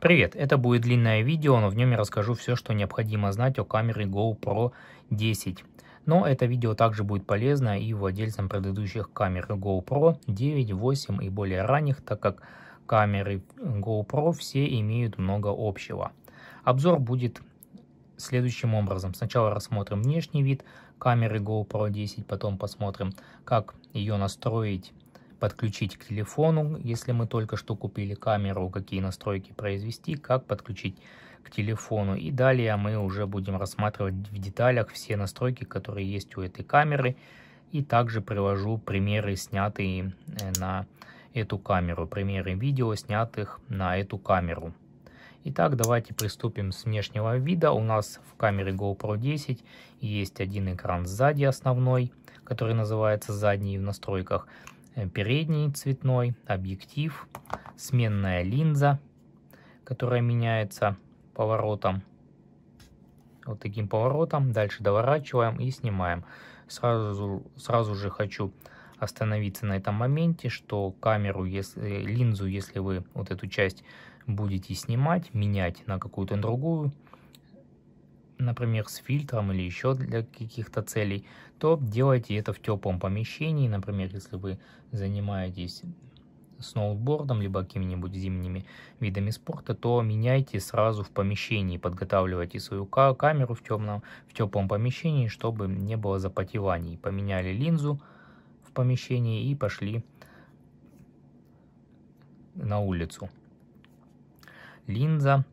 Привет, это будет длинное видео, но в нем я расскажу все, что необходимо знать о камере GoPro 10. Но это видео также будет полезно и владельцам предыдущих камер GoPro 9, 8 и более ранних, так как камеры GoPro все имеют много общего. Обзор будет следующим образом. Сначала рассмотрим внешний вид камеры GoPro 10, потом посмотрим, как ее настроить подключить к телефону, если мы только что купили камеру, какие настройки произвести, как подключить к телефону. И далее мы уже будем рассматривать в деталях все настройки, которые есть у этой камеры. И также привожу примеры, снятые э, на эту камеру, примеры видео, снятых на эту камеру. Итак, давайте приступим с внешнего вида. У нас в камере GoPro 10 есть один экран сзади основной, который называется задний в настройках. Э, передний цветной, объектив, сменная линза, которая меняется поворотом. Вот таким поворотом. Дальше доворачиваем и снимаем. Сразу, сразу же хочу остановиться на этом моменте, что камеру, если, э, линзу, если вы вот эту часть будете снимать, менять на какую-то другую, например, с фильтром или еще для каких-то целей, то делайте это в теплом помещении. Например, если вы занимаетесь сноубордом, либо какими-нибудь зимними видами спорта, то меняйте сразу в помещении, подготавливайте свою камеру в, темном, в теплом помещении, чтобы не было запотеваний. Поменяли линзу в помещении и пошли на улицу. Линза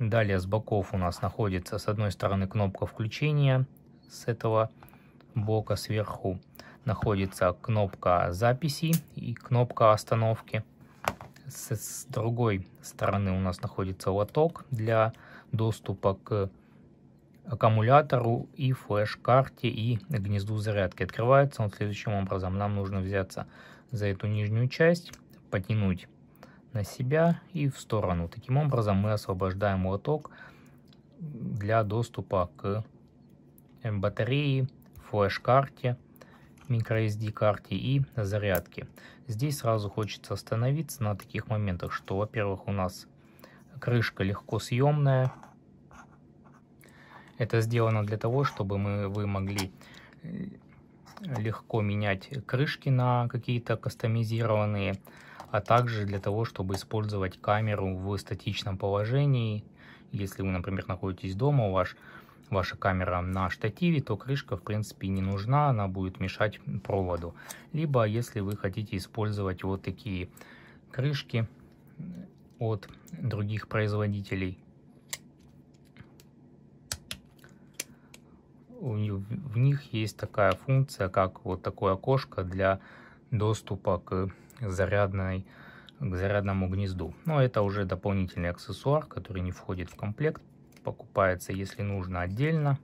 Далее с боков у нас находится с одной стороны кнопка включения с этого блока сверху. Находится кнопка записи и кнопка остановки. С, с другой стороны у нас находится лоток для доступа к аккумулятору и флеш-карте и гнезду зарядки. Открывается он следующим образом. Нам нужно взяться за эту нижнюю часть, потянуть на себя и в сторону. Таким образом мы освобождаем лоток для доступа к батарее, флеш-карте, microSD-карте и зарядке. Здесь сразу хочется остановиться на таких моментах, что, во-первых, у нас крышка легко съемная. Это сделано для того, чтобы мы, вы могли э, легко менять крышки на какие-то кастомизированные а также для того, чтобы использовать камеру в статичном положении. Если вы, например, находитесь дома, у вас ваша камера на штативе, то крышка в принципе не нужна, она будет мешать проводу. Либо если вы хотите использовать вот такие крышки от других производителей. В них есть такая функция, как вот такое окошко для доступа к зарядной, к зарядному гнезду. Но это уже дополнительный аксессуар, который не входит в комплект. Покупается, если нужно, отдельно.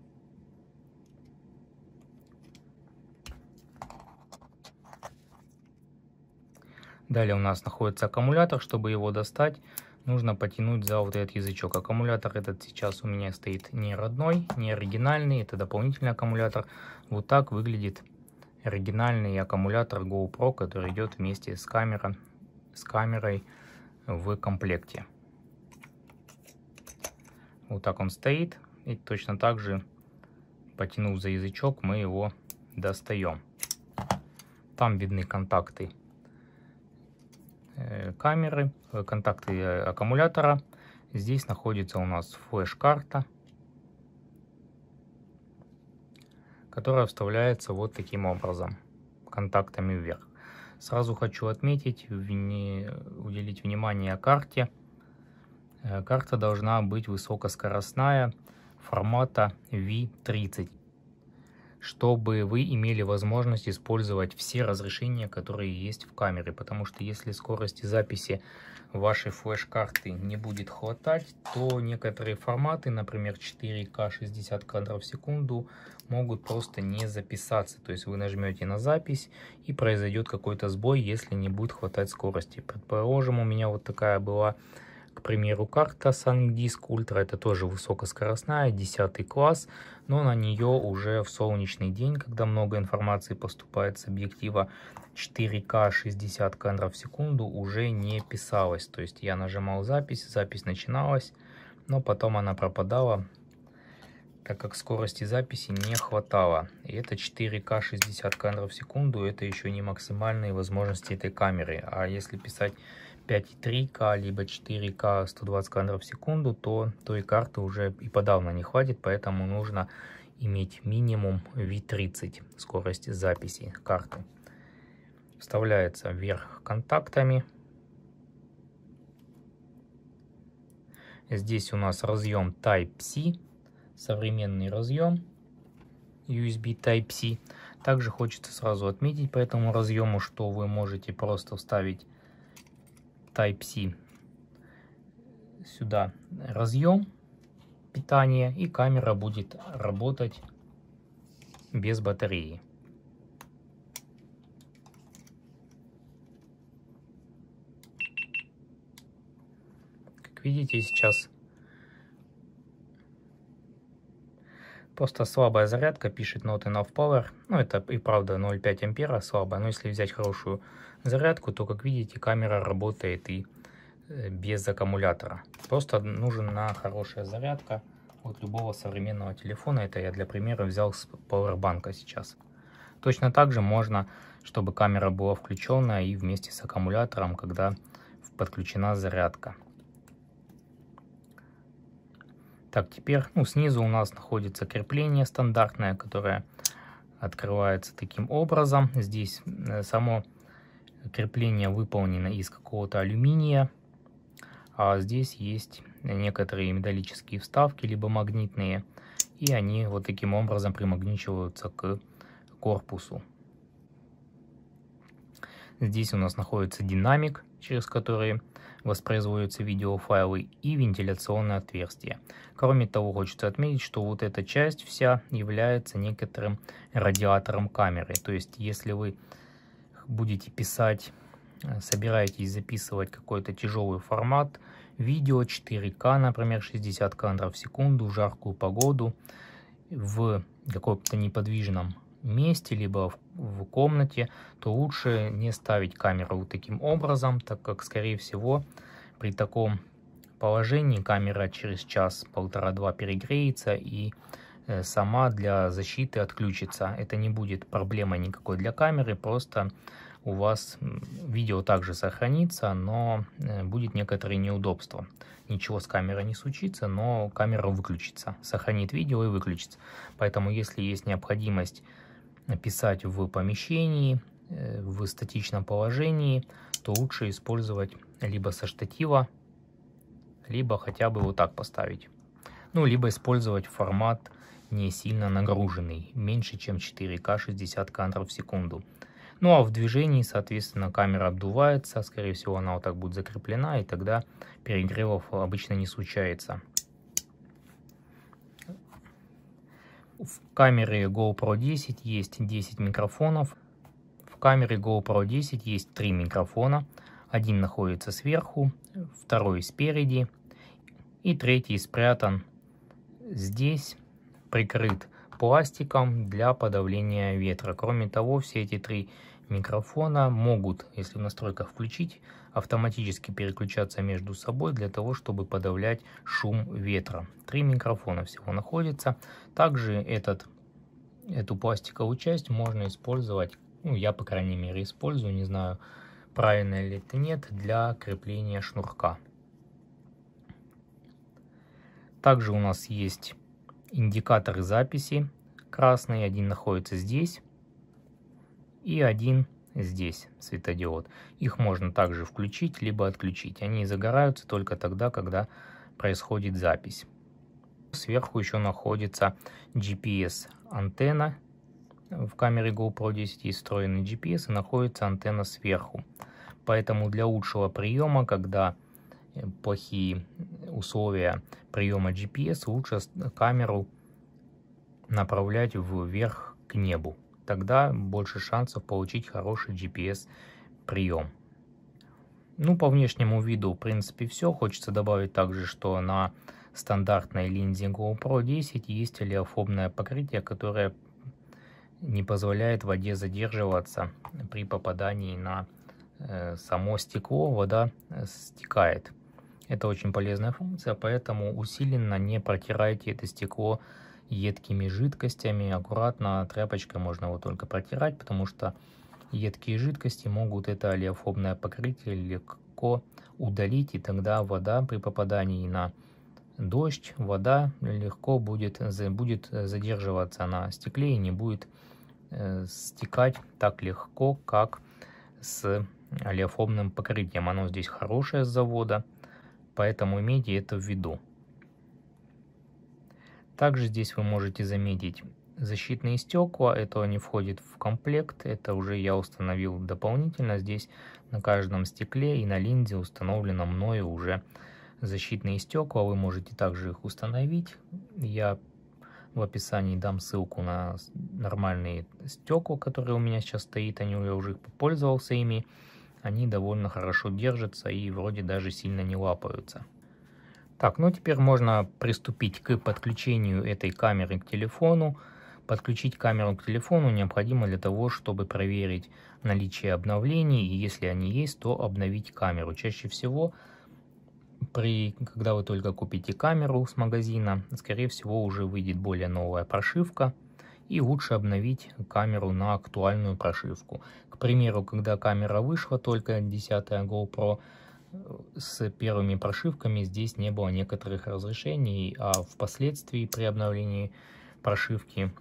Далее у нас находится аккумулятор. Чтобы его достать, нужно потянуть за вот этот язычок. Аккумулятор этот сейчас у меня стоит не родной, не оригинальный. Это дополнительный аккумулятор. Вот так выглядит оригинальный аккумулятор GoPro, который идет вместе с, камера, с камерой в комплекте. Вот так он стоит. И точно так же, потянув за язычок, мы его достаем. Там видны контакты э, камеры, э, контакты э, аккумулятора. Здесь находится у нас флеш-карта которая вставляется вот таким образом, контактами вверх. Сразу хочу отметить, вне, уделить внимание карте. Э, карта должна быть высокоскоростная формата V30 чтобы вы имели возможность использовать все разрешения, которые есть в камере. Потому что если скорости записи вашей флеш-карты не будет хватать, то некоторые форматы, например 4К 60 кадров в секунду, могут просто не записаться. То есть вы нажмете на запись и произойдет какой-то сбой, если не будет хватать скорости. Предположим, у меня вот такая была к примеру, карта SanDisk Ultra, это тоже высокоскоростная, 10 класс, но на нее уже в солнечный день, когда много информации поступает с объектива 4К 60 кадров в секунду, уже не писалось. То есть я нажимал запись, запись начиналась, но потом она пропадала, так как скорости записи не хватало. И это 4К 60 кадров в секунду, это еще не максимальные возможности этой камеры. А если писать 5,3К, либо 4К 120 кадров в секунду, то той карты уже и подавно не хватит, поэтому нужно иметь минимум V30 скорости записи карты. Вставляется вверх контактами. Здесь у нас разъем Type-C, современный разъем USB Type-C. Также хочется сразу отметить по этому разъему, что вы можете просто вставить Type-C. Сюда разъем питания и камера будет работать без батареи. Как видите, сейчас Просто слабая зарядка, пишет Not Enough Power. Ну, это и правда 0,5 ампера слабая. Но если взять хорошую зарядку, то, как видите, камера работает и э, без аккумулятора. Просто нужна хорошая зарядка от любого современного телефона. Это я для примера взял с пауэрбанка сейчас. Точно так же можно, чтобы камера была включена и вместе с аккумулятором, когда подключена зарядка. Так, теперь ну, снизу у нас находится крепление стандартное, которое открывается таким образом. Здесь э, само крепление выполнено из какого-то алюминия, а здесь есть некоторые металлические вставки, либо магнитные, и они вот таким образом примагничиваются к корпусу. Здесь у нас находится динамик, через который воспроизводятся видеофайлы и вентиляционное отверстие. Кроме того, хочется отметить, что вот эта часть вся является некоторым радиатором камеры. То есть, если вы будете писать, собираетесь записывать какой-то тяжелый формат, видео 4К, например, 60 кадров в секунду, в жаркую погоду, в каком-то неподвижном месте, либо в в комнате, то лучше не ставить камеру вот таким образом, так как, скорее всего, при таком положении камера через час, полтора-два перегреется и э, сама для защиты отключится. Это не будет проблемой никакой для камеры, просто у вас видео также сохранится, но э, будет некоторое неудобство. Ничего с камерой не случится, но камера выключится, сохранит видео и выключится. Поэтому если есть необходимость писать в помещении, э, в статичном положении, то лучше использовать либо со штатива, либо хотя бы вот так поставить. Ну, либо использовать формат не сильно нагруженный, меньше чем 4К 60 кадров в секунду. Ну а в движении, соответственно, камера обдувается, скорее всего она вот так будет закреплена, и тогда перегревов обычно не случается. В камере GoPro 10 есть 10 микрофонов. В камере GoPro 10 есть 3 микрофона. Один находится сверху, второй спереди и третий спрятан здесь, прикрыт пластиком для подавления ветра. Кроме того, все эти три микрофона могут, если в настройках включить, автоматически переключаться между собой для того, чтобы подавлять шум ветра. Три микрофона всего находится. Также этот, эту пластиковую часть можно использовать, ну я по крайней мере использую, не знаю правильно ли это нет, для крепления шнурка. Также у нас есть индикаторы записи красный, один находится здесь и один здесь светодиод. Их можно также включить, либо отключить. Они загораются только тогда, когда происходит запись. Сверху еще находится GPS-антенна. В камере GoPro 10 есть встроенный GPS и находится антенна сверху. Поэтому для лучшего приема, когда э, плохие условия приема GPS, лучше камеру направлять вверх к небу тогда больше шансов получить хороший GPS прием. Ну, по внешнему виду, в принципе, все. Хочется добавить также, что на стандартной линзе GoPro 10 есть олеофобное покрытие, которое не позволяет воде задерживаться при попадании на э, само стекло, вода э, стекает. Это очень полезная функция, поэтому усиленно не протирайте это стекло едкими жидкостями. Аккуратно тряпочкой можно его только протирать, потому что едкие жидкости могут это олеофобное покрытие легко удалить, и тогда вода при попадании на дождь, вода легко будет, будет задерживаться на стекле и не будет э, стекать так легко, как с олеофобным покрытием. Оно здесь хорошее с завода, поэтому имейте это в виду. Также здесь вы можете заметить защитные стекла, это не входит в комплект, это уже я установил дополнительно. Здесь на каждом стекле и на линзе установлено мною уже защитные стекла, вы можете также их установить. Я в описании дам ссылку на нормальные стекла, которые у меня сейчас стоит, они, я уже попользовался ими. Они довольно хорошо держатся и вроде даже сильно не лапаются. Так, ну теперь можно приступить к подключению этой камеры к телефону. Подключить камеру к телефону необходимо для того, чтобы проверить наличие обновлений, и если они есть, то обновить камеру. Чаще всего, при, когда вы только купите камеру с магазина, скорее всего уже выйдет более новая прошивка, и лучше обновить камеру на актуальную прошивку. К примеру, когда камера вышла, только 10 GoPro, с первыми прошивками здесь не было некоторых разрешений, а впоследствии при обновлении прошивки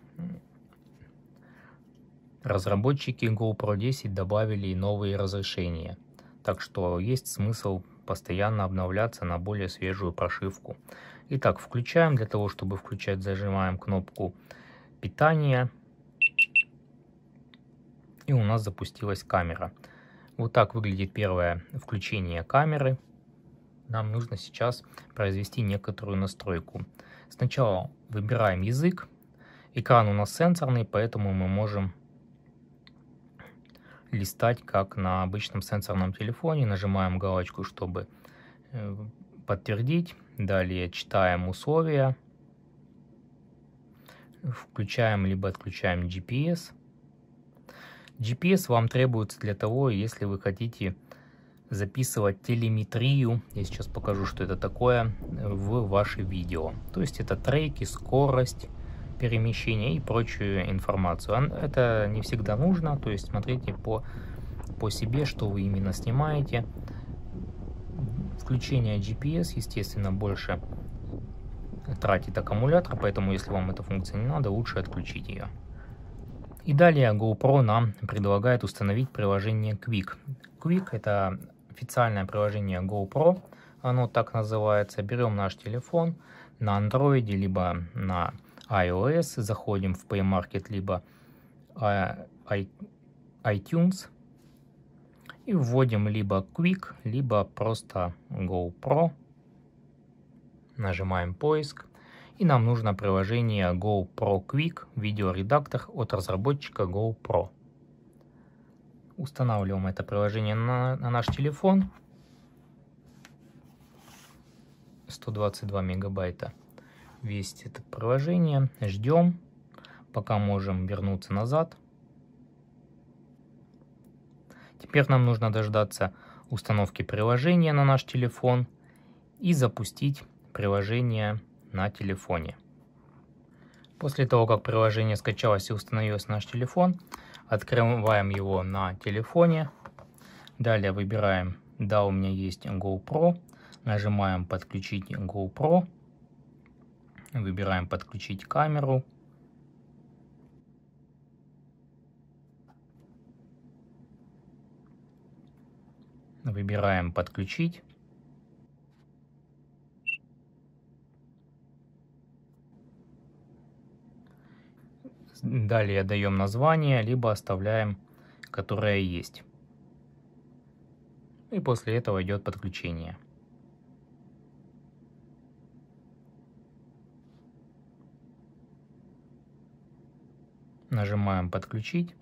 разработчики GoPro 10 добавили новые разрешения. Так что есть смысл постоянно обновляться на более свежую прошивку. Итак, включаем. Для того, чтобы включать, зажимаем кнопку питания. И у нас запустилась камера. Вот так выглядит первое включение камеры. Нам нужно сейчас произвести некоторую настройку. Сначала выбираем язык. Экран у нас сенсорный, поэтому мы можем листать, как на обычном сенсорном телефоне. Нажимаем галочку, чтобы э, подтвердить. Далее читаем условия. Включаем либо отключаем GPS. GPS вам требуется для того, если вы хотите записывать телеметрию, я сейчас покажу, что это такое, в ваше видео. То есть это треки, скорость перемещения и прочую информацию. Это не всегда нужно, то есть смотрите по, по себе, что вы именно снимаете. Включение GPS, естественно, больше тратит аккумулятор, поэтому если вам эта функция не надо, лучше отключить ее. И далее GoPro нам предлагает установить приложение Quick. Quick это официальное приложение GoPro, оно так называется. Берем наш телефон на Android, либо на iOS, заходим в Play Market, либо а, iTunes и вводим либо Quick, либо просто GoPro. Нажимаем поиск и нам нужно приложение GoPro Quick, видеоредактор от разработчика GoPro. Устанавливаем это приложение на, на наш телефон. 122 мегабайта весит это приложение. Ждем, пока можем вернуться назад. Теперь нам нужно дождаться установки приложения на наш телефон и запустить приложение на телефоне. После того, как приложение скачалось и установилось на наш телефон, открываем его на телефоне. Далее выбираем «Да, у меня есть GoPro». Нажимаем «Подключить GoPro». Выбираем «Подключить камеру». Выбираем «Подключить». Далее даем название, либо оставляем, которое есть. И после этого идет подключение. Нажимаем «Подключить».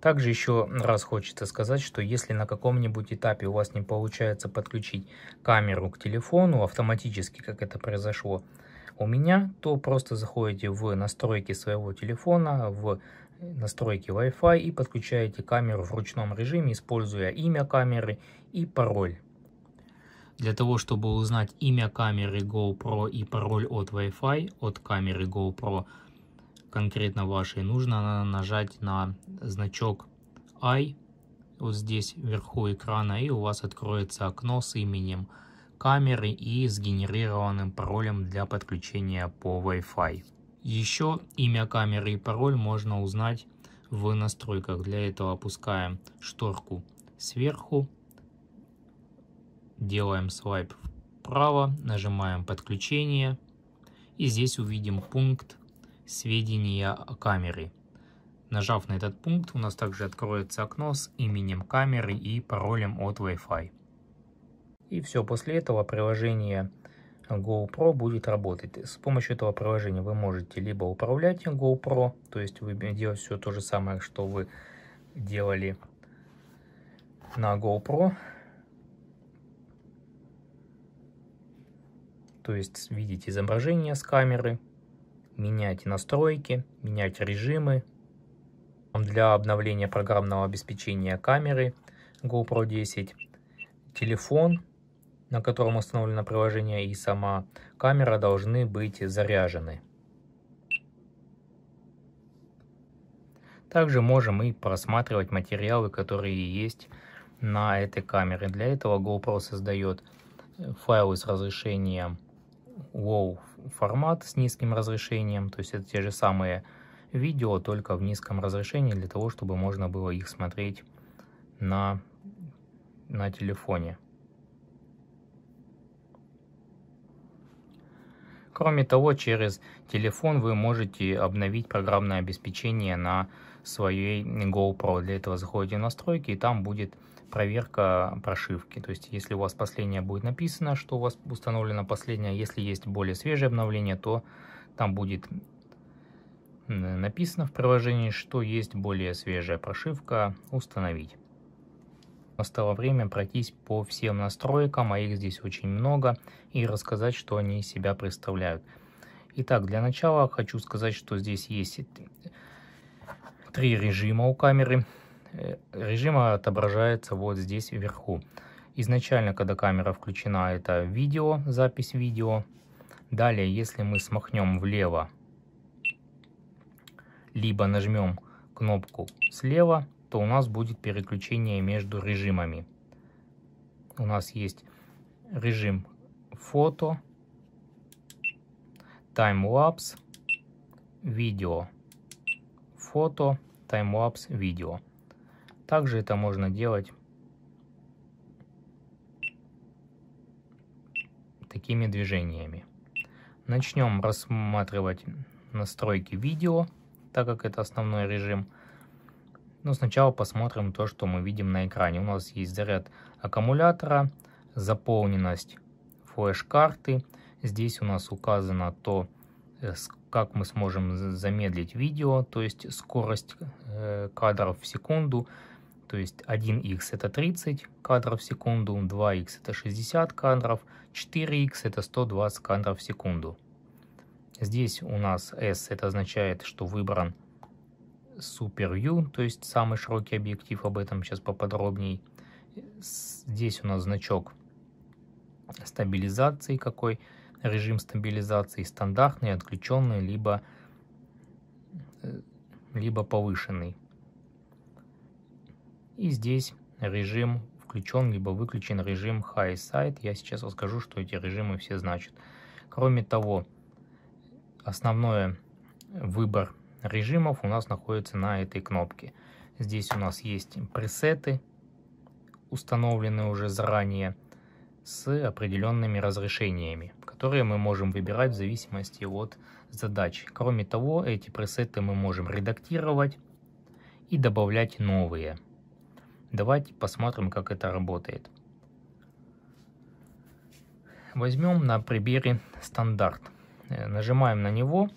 Также еще раз хочется сказать, что если на каком-нибудь этапе у вас не получается подключить камеру к телефону автоматически, как это произошло, у меня, то просто заходите в настройки своего телефона, в настройки Wi-Fi и подключаете камеру в ручном режиме, используя имя камеры и пароль. Для того, чтобы узнать имя камеры GoPro и пароль от Wi-Fi от камеры GoPro конкретно вашей, нужно нажать на значок I вот здесь вверху экрана и у вас откроется окно с именем камеры и сгенерированным паролем для подключения по Wi-Fi. Еще имя камеры и пароль можно узнать в настройках. Для этого опускаем шторку сверху, делаем свайп вправо, нажимаем подключение и здесь увидим пункт сведения камеры. Нажав на этот пункт, у нас также откроется окно с именем камеры и паролем от Wi-Fi. И все, после этого приложение GoPro будет работать. С помощью этого приложения вы можете либо управлять GoPro, то есть вы делаете все то же самое, что вы делали на GoPro. То есть видеть изображение с камеры, менять настройки, менять режимы. Для обновления программного обеспечения камеры GoPro 10 телефон на котором установлено приложение, и сама камера должны быть заряжены. Также можем и просматривать материалы, которые есть на этой камере. Для этого GoPro создает файлы с разрешением low формат с низким разрешением, то есть это те же самые видео, только в низком разрешении, для того, чтобы можно было их смотреть на, на телефоне. Кроме того, через телефон вы можете обновить программное обеспечение на своей GoPro. Для этого заходите в настройки, и там будет проверка прошивки. То есть, если у вас последнее будет написано, что у вас установлено последнее, если есть более свежее обновление, то там будет написано в приложении, что есть более свежая прошивка «Установить». Настало время пройтись по всем настройкам, а их здесь очень много, и рассказать, что они из себя представляют. Итак, для начала хочу сказать, что здесь есть три режима у камеры. Э, режим отображается вот здесь вверху. Изначально, когда камера включена, это видео, запись видео. Далее, если мы смахнем влево, либо нажмем кнопку слева, то у нас будет переключение между режимами. У нас есть режим фото, таймлапс, видео, фото, таймлапс, видео. Также это можно делать такими движениями. Начнем рассматривать настройки видео, так как это основной режим. Но сначала посмотрим то, что мы видим на экране. У нас есть заряд аккумулятора, заполненность флеш-карты. Здесь у нас указано то, э, как мы сможем замедлить видео, то есть скорость э, кадров в секунду. То есть 1x это 30 кадров в секунду, 2x это 60 кадров, 4x это 120 кадров в секунду. Здесь у нас S это означает, что выбран Super U, то есть самый широкий объектив, об этом сейчас поподробнее. Здесь у нас значок стабилизации, какой режим стабилизации, стандартный, отключенный, либо, э, либо повышенный. И здесь режим включен, либо выключен режим High Sight. Я сейчас расскажу, что эти режимы все значат. Кроме того, основной выбор режимов у нас находится на этой кнопке. Здесь у нас есть пресеты, установленные уже заранее, с определенными разрешениями, которые мы можем выбирать в зависимости от задач. Кроме того, эти пресеты мы можем редактировать и добавлять новые. Давайте посмотрим, как это работает. Возьмем на примере стандарт. Э, нажимаем на него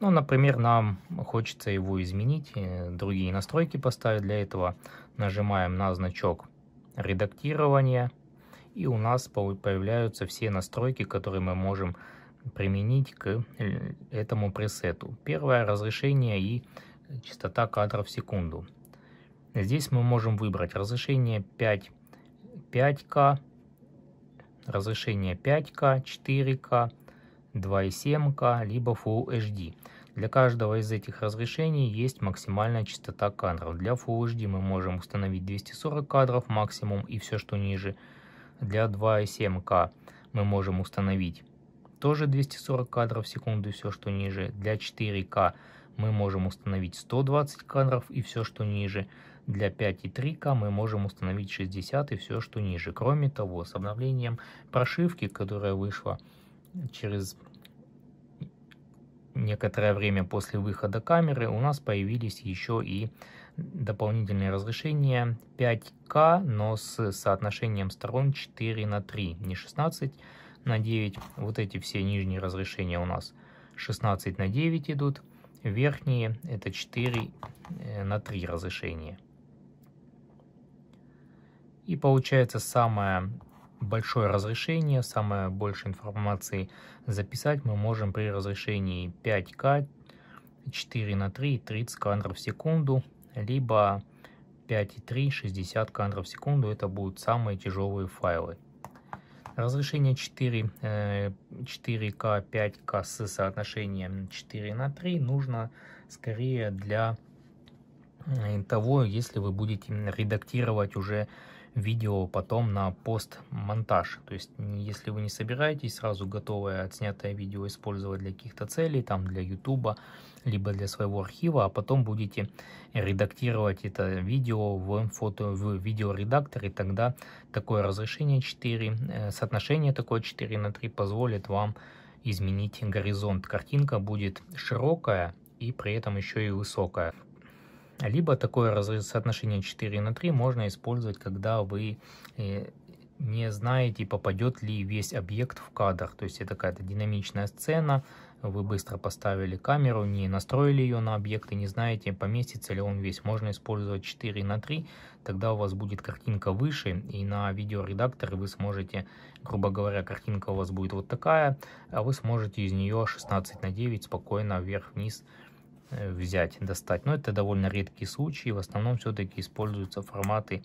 ну, например, нам хочется его изменить, другие настройки поставить. Для этого нажимаем на значок редактирования. И у нас появляются все настройки, которые мы можем применить к э, этому пресету. Первое разрешение и частота кадров в секунду. Здесь мы можем выбрать разрешение 5, 5К, разрешение 5К, 4К, 2.7К, либо Full HD. Для каждого из этих разрешений есть максимальная частота кадров. Для Full HD мы можем установить 240 кадров максимум и все, что ниже. Для 2.7К мы можем установить тоже 240 кадров в секунду и все, что ниже. Для 4К мы можем установить 120 кадров и все, что ниже. Для 5.3К мы можем установить 60 и все, что ниже. Кроме того, с обновлением прошивки, которая вышла через некоторое время после выхода камеры у нас появились еще и дополнительные разрешения 5К, но с соотношением сторон 4 на 3, не 16 на 9. Вот эти все нижние разрешения у нас 16 на 9 идут, верхние это 4 э, на 3 разрешения. И получается самое большое разрешение, самое больше информации записать мы можем при разрешении 5К 4 на 3 30 кадров в секунду, либо 5.3 60 кадров в секунду, это будут самые тяжелые файлы. Разрешение 4, 4К, 5К с соотношением 4 на 3 нужно скорее для э, того, если вы будете редактировать уже видео потом на постмонтаж. То есть, если вы не собираетесь сразу готовое отснятое видео использовать для каких-то целей, там для YouTube, либо для своего архива, а потом будете редактировать это видео в фото, в видеоредакторе, тогда такое разрешение 4, э, соотношение такое 4 на 3 позволит вам изменить горизонт. Картинка будет широкая и при этом еще и высокая. Либо такое соотношение 4 на 3 можно использовать, когда вы э, не знаете, попадет ли весь объект в кадр. То есть это какая-то динамичная сцена, вы быстро поставили камеру, не настроили ее на объект и не знаете, поместится ли он весь. Можно использовать 4 на 3, тогда у вас будет картинка выше, и на видеоредакторе вы сможете, грубо говоря, картинка у вас будет вот такая, а вы сможете из нее 16 на 9 спокойно вверх-вниз Э, взять, достать. Но это довольно редкий случай. В основном все-таки используются форматы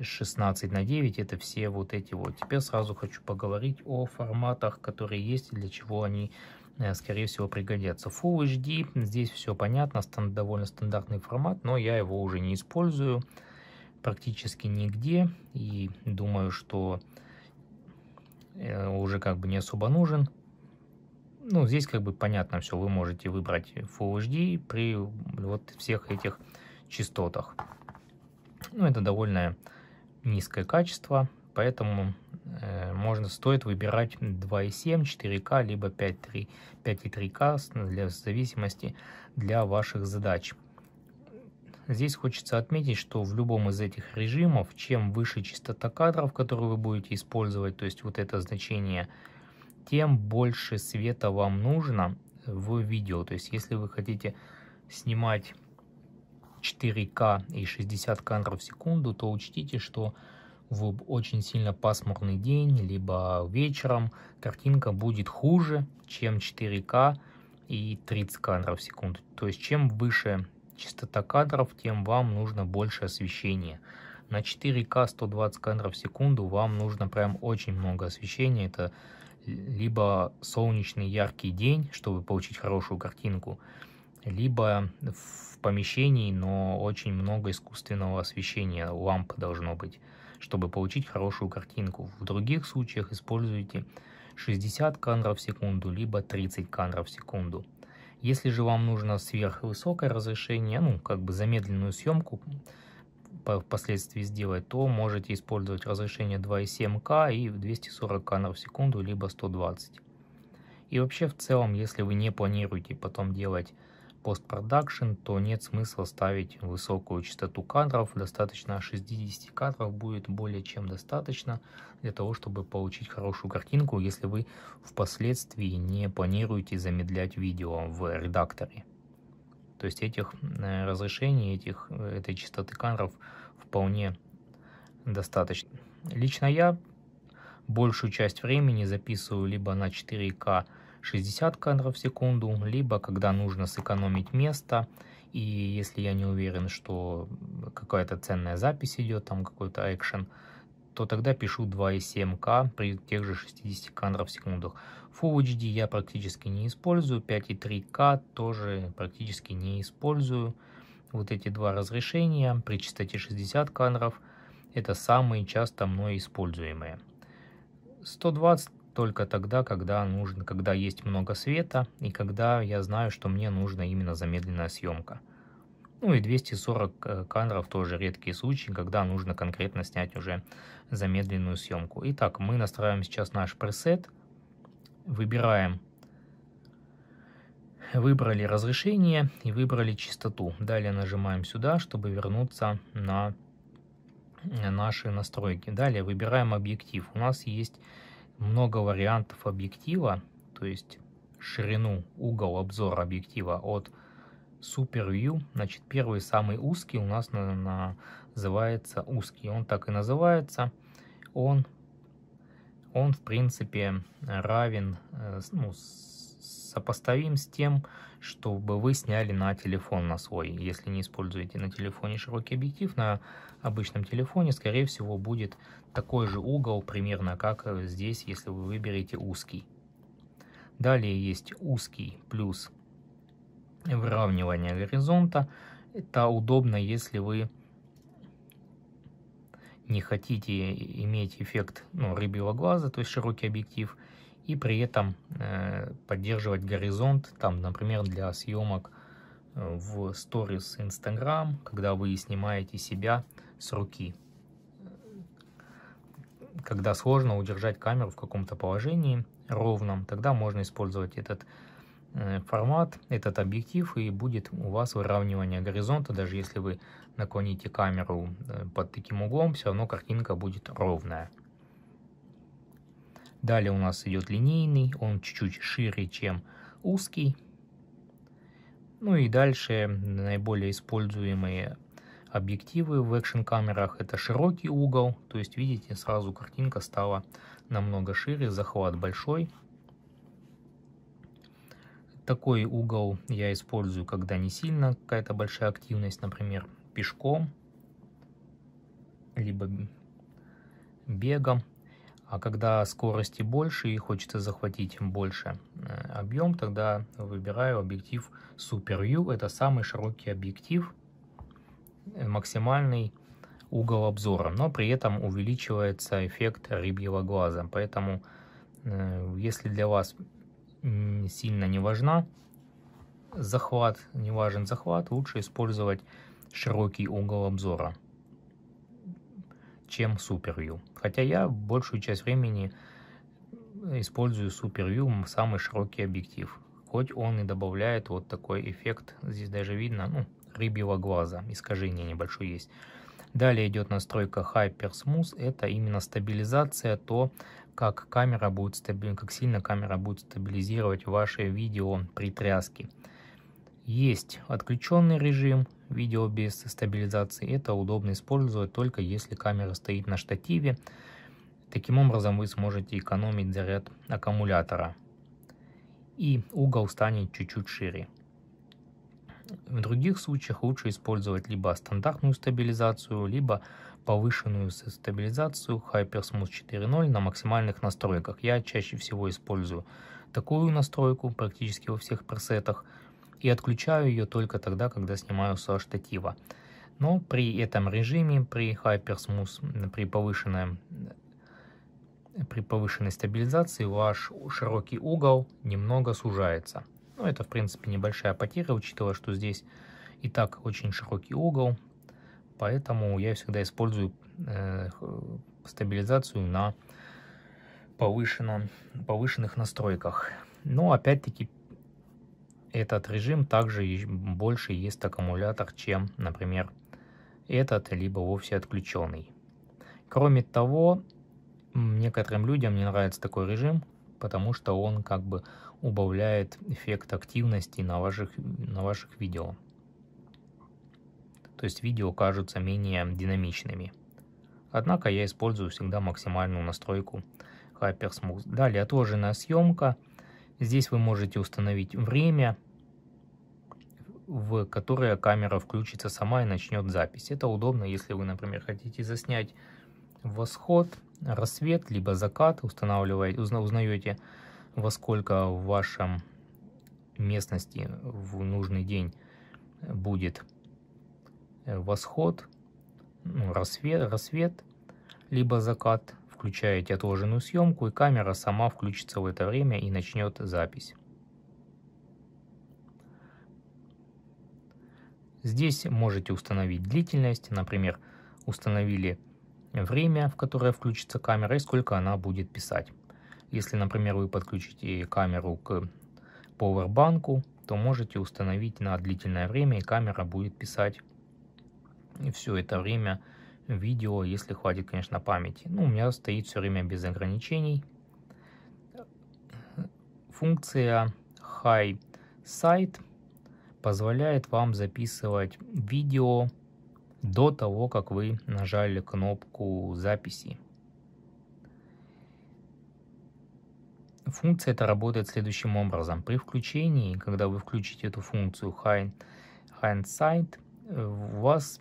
16 на 9. Это все вот эти вот. Теперь сразу хочу поговорить о форматах, которые есть и для чего они э, скорее всего пригодятся. Full HD, здесь все понятно, стан довольно стандартный формат, но я его уже не использую практически нигде. И думаю, что э, уже как бы не особо нужен ну, здесь как бы понятно все, вы можете выбрать Full HD при вот всех этих частотах. Ну, это довольно низкое качество, поэтому э, можно стоит выбирать 2.7, 4К, либо 5.3К, для, в зависимости для ваших задач. Здесь хочется отметить, что в любом из этих режимов, чем выше частота кадров, которые вы будете использовать, то есть вот это значение тем больше света вам нужно в видео. То есть, если вы хотите снимать 4К и 60 кадров в секунду, то учтите, что в очень сильно пасмурный день, либо вечером картинка будет хуже, чем 4К и 30 кадров в секунду. То есть, чем выше частота кадров, тем вам нужно больше освещения. На 4К 120 кадров в секунду вам нужно прям очень много освещения. Это либо солнечный яркий день, чтобы получить хорошую картинку, либо в помещении, но очень много искусственного освещения, лампы должно быть, чтобы получить хорошую картинку. В других случаях используйте 60 кадров в секунду, либо 30 кадров в секунду. Если же вам нужно сверхвысокое разрешение, ну, как бы замедленную съемку, впоследствии сделать, то можете использовать разрешение 2,7К и 240К на секунду, либо 120. И вообще в целом, если вы не планируете потом делать постпродакшн, то нет смысла ставить высокую частоту кадров, достаточно 60 кадров будет более чем достаточно для того, чтобы получить хорошую картинку, если вы впоследствии не планируете замедлять видео в редакторе. То есть этих э, разрешений, этих, э, этой частоты кадров вполне достаточно. Лично я большую часть времени записываю либо на 4К 60 кадров в секунду, либо когда нужно сэкономить место, и если я не уверен, что какая-то ценная запись идет, там какой-то экшен, то тогда пишу 2,7К при тех же 60 кадров в секундах. Full HD я практически не использую, 5.3К тоже практически не использую. Вот эти два разрешения при частоте 60 кадров это самые часто мной используемые. 120 только тогда, когда нужен, когда есть много света и когда я знаю, что мне нужна именно замедленная съемка. Ну и 240 э, кадров тоже редкие случаи, когда нужно конкретно снять уже замедленную съемку. Итак, мы настраиваем сейчас наш пресет – Выбираем. Выбрали разрешение и выбрали частоту. Далее нажимаем сюда, чтобы вернуться на наши настройки. Далее выбираем объектив. У нас есть много вариантов объектива, то есть ширину, угол обзора объектива от Super View. Значит, первый самый узкий у нас на, на, называется узкий. Он так и называется. Он он, в принципе, равен, э, ну, сопоставим с тем, чтобы вы сняли на телефон на свой. Если не используете на телефоне широкий объектив, на обычном телефоне, скорее всего, будет такой же угол примерно, как э, здесь, если вы выберете узкий. Далее есть узкий плюс выравнивание горизонта. Это удобно, если вы не хотите иметь эффект ну, рыбьего глаза, то есть широкий объектив, и при этом э, поддерживать горизонт, там, например, для съемок э, в сторис Инстаграм, когда вы снимаете себя с руки. Когда сложно удержать камеру в каком-то положении ровном, тогда можно использовать этот Э, формат, этот объектив, и будет у вас выравнивание горизонта. Даже если вы наклоните камеру э, под таким углом, все равно картинка будет ровная. Далее у нас идет линейный, он чуть-чуть шире, чем узкий. Ну и дальше наиболее используемые объективы в экшн-камерах это широкий угол, то есть видите, сразу картинка стала намного шире, захват большой. Такой угол я использую, когда не сильно какая-то большая активность, например, пешком, либо бегом. А когда скорости больше и хочется захватить больше э, объем, тогда выбираю объектив Super View. Это самый широкий объектив, э, максимальный угол обзора, но при этом увеличивается эффект рыбьего глаза. Поэтому, э, если для вас сильно не важна. Захват, не важен захват, лучше использовать широкий угол обзора, чем супервью. Хотя я большую часть времени использую супервью, самый широкий объектив. Хоть он и добавляет вот такой эффект, здесь даже видно, ну, рыбьего глаза, искажение небольшое есть. Далее идет настройка Hyper Smooth, это именно стабилизация, то как камера будет стабиль... как сильно камера будет стабилизировать ваше видео при тряске. Есть отключенный режим видео без стабилизации. Это удобно использовать только если камера стоит на штативе. Таким образом вы сможете экономить заряд аккумулятора. И угол станет чуть-чуть шире. В других случаях лучше использовать либо стандартную стабилизацию, либо повышенную стабилизацию HyperSmooth 4.0 на максимальных настройках. Я чаще всего использую такую настройку практически во всех пресетах и отключаю ее только тогда, когда снимаю со штатива. Но при этом режиме, при HyperSmooth, при повышенной, при повышенной стабилизации ваш широкий угол немного сужается. Но ну, это в принципе небольшая потеря, учитывая, что здесь и так очень широкий угол, Поэтому я всегда использую э, стабилизацию на повышенном, повышенных настройках. Но опять-таки этот режим также больше есть аккумулятор, чем, например, этот, либо вовсе отключенный. Кроме того, некоторым людям не нравится такой режим, потому что он как бы убавляет эффект активности на ваших, на ваших видео то есть видео кажутся менее динамичными. Однако я использую всегда максимальную настройку Hypersmooth. Далее отложенная съемка. Здесь вы можете установить время, в которое камера включится сама и начнет запись. Это удобно, если вы, например, хотите заснять восход, рассвет, либо закат, устанавливаете, узна, узнаете, во сколько в вашем местности в нужный день будет Э, восход, ну, рассвет, рассвет, либо закат. Включаете отложенную съемку, и камера сама включится в это время и начнет запись. Здесь можете установить длительность, например, установили время, в которое включится камера и сколько она будет писать. Если, например, вы подключите камеру к поwerбанку, то можете установить на длительное время и камера будет писать и все это время видео, если хватит, конечно, памяти. Ну, у меня стоит все время без ограничений. Функция High Sight позволяет вам записывать видео до того, как вы нажали кнопку записи. Функция эта работает следующим образом. При включении, когда вы включите эту функцию High High Sight, у вас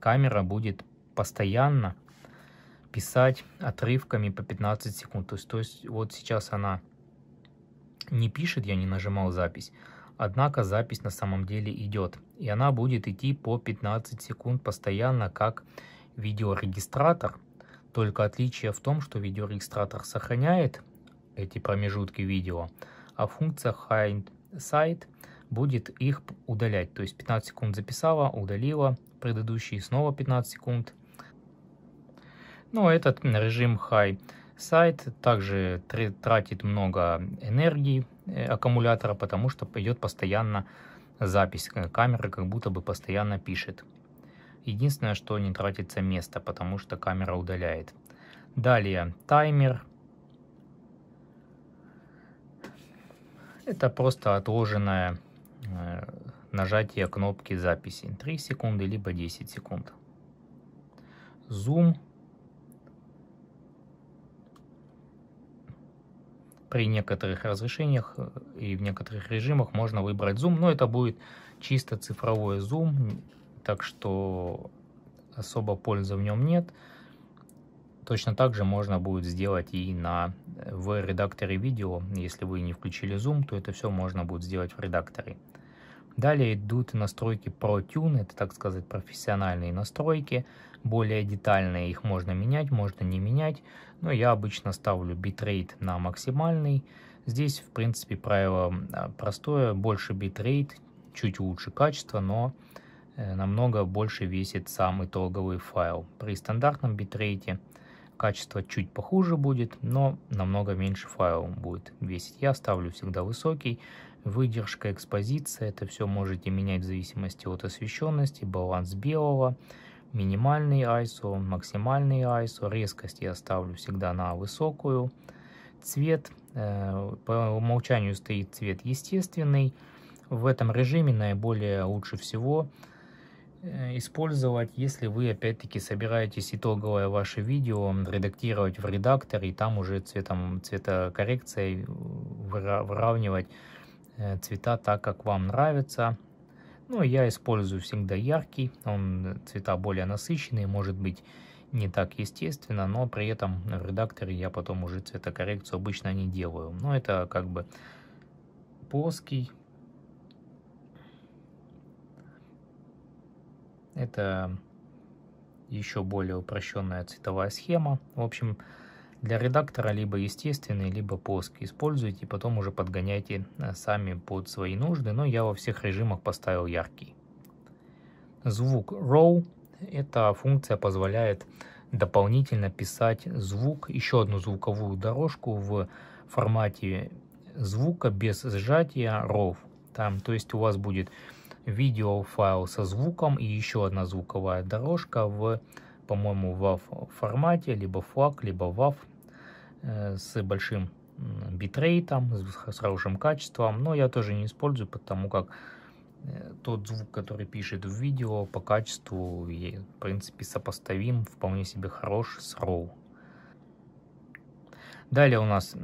камера будет постоянно писать отрывками по 15 секунд. То есть, то есть вот сейчас она не пишет, я не нажимал запись, однако запись на самом деле идет. И она будет идти по 15 секунд постоянно, как видеорегистратор. Только отличие в том, что видеорегистратор сохраняет эти промежутки видео, а функция hindsight будет их удалять. То есть 15 секунд записала, удалила, предыдущий снова 15 секунд. Но ну, а этот режим High Сайт также тратит много энергии э, аккумулятора, потому что идет постоянно запись э, камеры, как будто бы постоянно пишет. Единственное, что не тратится место, потому что камера удаляет. Далее таймер. Это просто отложенная э, нажатия кнопки записи 3 секунды либо 10 секунд. Зум при некоторых разрешениях э, и в некоторых режимах можно выбрать зум, но это будет чисто цифровой зум, так что особо пользы в нем нет. Точно так же можно будет сделать и на, э, в редакторе видео. Если вы не включили зум, то это все можно будет сделать в редакторе. Далее идут настройки ProTune, это, так сказать, профессиональные настройки, более детальные, их можно менять, можно не менять, но я обычно ставлю битрейт на максимальный. Здесь, в принципе, правило а, простое, больше битрейт, чуть лучше качество, но э, намного больше весит сам итоговый файл. При стандартном битрейте качество чуть похуже будет, но намного меньше файл будет весить. Я ставлю всегда высокий, Выдержка, экспозиция, это все можете менять в зависимости от освещенности, баланс белого, минимальный ISO, максимальный ISO, резкость я ставлю всегда на высокую, цвет, э, по умолчанию стоит цвет естественный. В этом режиме наиболее лучше всего э, использовать, если вы опять-таки собираетесь итоговое ваше видео редактировать в редактор и там уже цветом, цветокоррекцией выравнивать Э, цвета так, как вам нравится. Ну, я использую всегда яркий, он э, цвета более насыщенные, может быть не так естественно, но при этом в редакторе я потом уже цветокоррекцию обычно не делаю. Но это как бы плоский. Это еще более упрощенная цветовая схема. В общем, для редактора либо естественный, либо POSC используйте, потом уже подгоняйте э, сами под свои нужды, но я во всех режимах поставил яркий. Звук row, эта функция позволяет дополнительно писать звук, еще одну звуковую дорожку в формате звука без сжатия RAW. Там, то есть у вас будет видеофайл со звуком и еще одна звуковая дорожка в, по-моему, WAV формате, либо FLAC, либо WAV Э, с большим битрейтом, с хорошим качеством, но я тоже не использую, потому как э, тот звук, который пишет в видео, по качеству, в принципе, сопоставим, вполне себе хорош с RAW. Далее у нас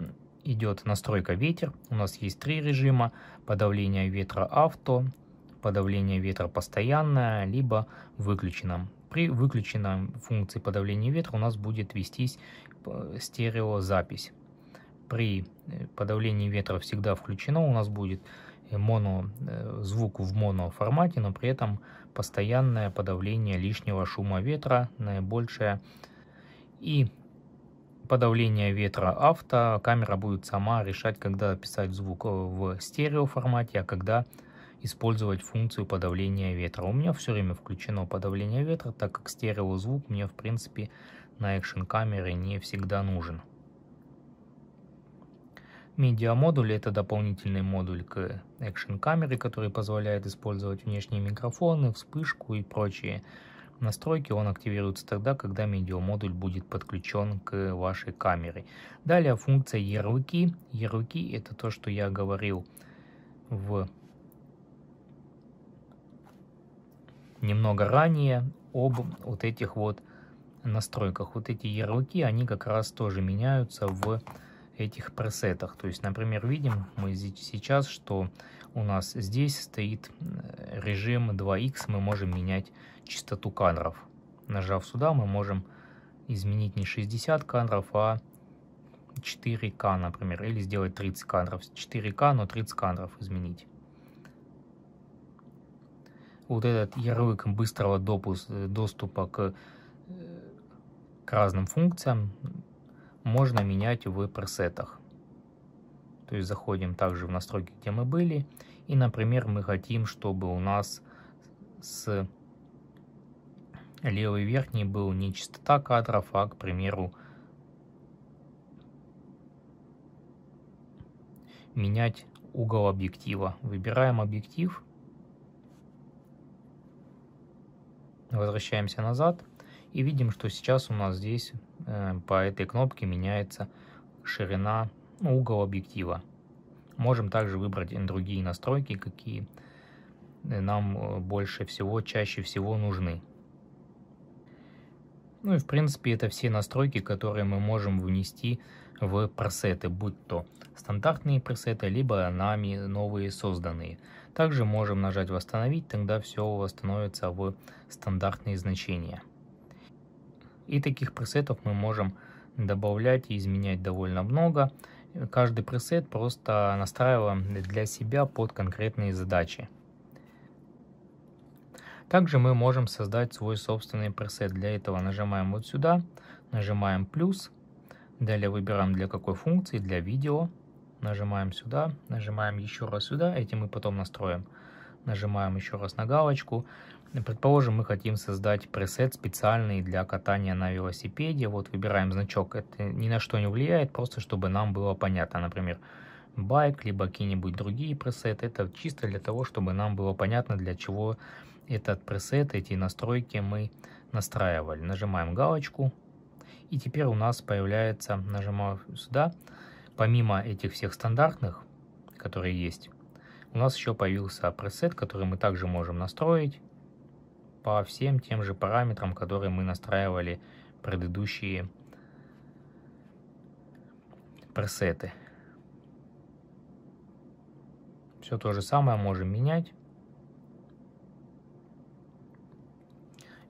идет настройка ветер. У нас есть три режима. Подавление ветра авто, подавление ветра постоянное, либо выключенном. При выключенном функции подавления ветра у нас будет вестись стереозапись. При э, подавлении ветра всегда включено у нас будет э, моно, э, звук в моноформате, но при этом постоянное подавление лишнего шума ветра наибольшее. И подавление ветра авто камера будет сама решать, когда писать звук в стерео формате, а когда использовать функцию подавления ветра. У меня все время включено подавление ветра, так как стереозвук мне в принципе на экшн-камеры не всегда нужен. Медиа-модуль – это дополнительный модуль к экшн-камере, который позволяет использовать внешние микрофоны, вспышку и прочие настройки. Он активируется тогда, когда медиа-модуль будет подключен к вашей камере. Далее функция ярлыки. Ярлыки – это то, что я говорил в немного ранее об вот этих вот настройках. Вот эти ярлыки, они как раз тоже меняются в этих пресетах. То есть, например, видим мы сейчас, что у нас здесь стоит э, режим 2x, мы можем менять частоту кадров. Нажав сюда, мы можем изменить не 60 кадров, а 4К, например, или сделать 30 кадров. 4К, но 30 кадров изменить. Вот этот ярлык быстрого допуска, э, доступа к к разным функциям можно менять в пресетах. То есть заходим также в настройки, где мы были. И, например, мы хотим, чтобы у нас с левой верхней был не частота кадров, а, к примеру, менять угол объектива. Выбираем объектив. Возвращаемся назад. И видим, что сейчас у нас здесь э, по этой кнопке меняется ширина, ну, угол объектива. Можем также выбрать другие настройки, какие э, нам э, больше всего, чаще всего нужны. Ну и в принципе это все настройки, которые мы можем внести в пресеты, будь то стандартные пресеты, либо нами новые созданные. Также можем нажать «Восстановить», тогда все восстановится в стандартные значения. И таких пресетов мы можем добавлять и изменять довольно много. Каждый пресет просто настраиваем для себя под конкретные задачи. Также мы можем создать свой собственный пресет. Для этого нажимаем вот сюда, нажимаем плюс, далее выбираем для какой функции, для видео, нажимаем сюда, нажимаем еще раз сюда, эти мы потом настроим. Нажимаем еще раз на галочку. Предположим, мы хотим создать пресет специальный для катания на велосипеде. Вот выбираем значок. Это ни на что не влияет, просто чтобы нам было понятно. Например, байк, либо какие-нибудь другие пресеты. Это чисто для того, чтобы нам было понятно, для чего этот пресет, эти настройки мы настраивали. Нажимаем галочку. И теперь у нас появляется, нажимаю сюда, помимо этих всех стандартных, которые есть, у нас еще появился пресет, который мы также можем настроить по всем тем же параметрам, которые мы настраивали предыдущие пресеты. Все то же самое можем менять.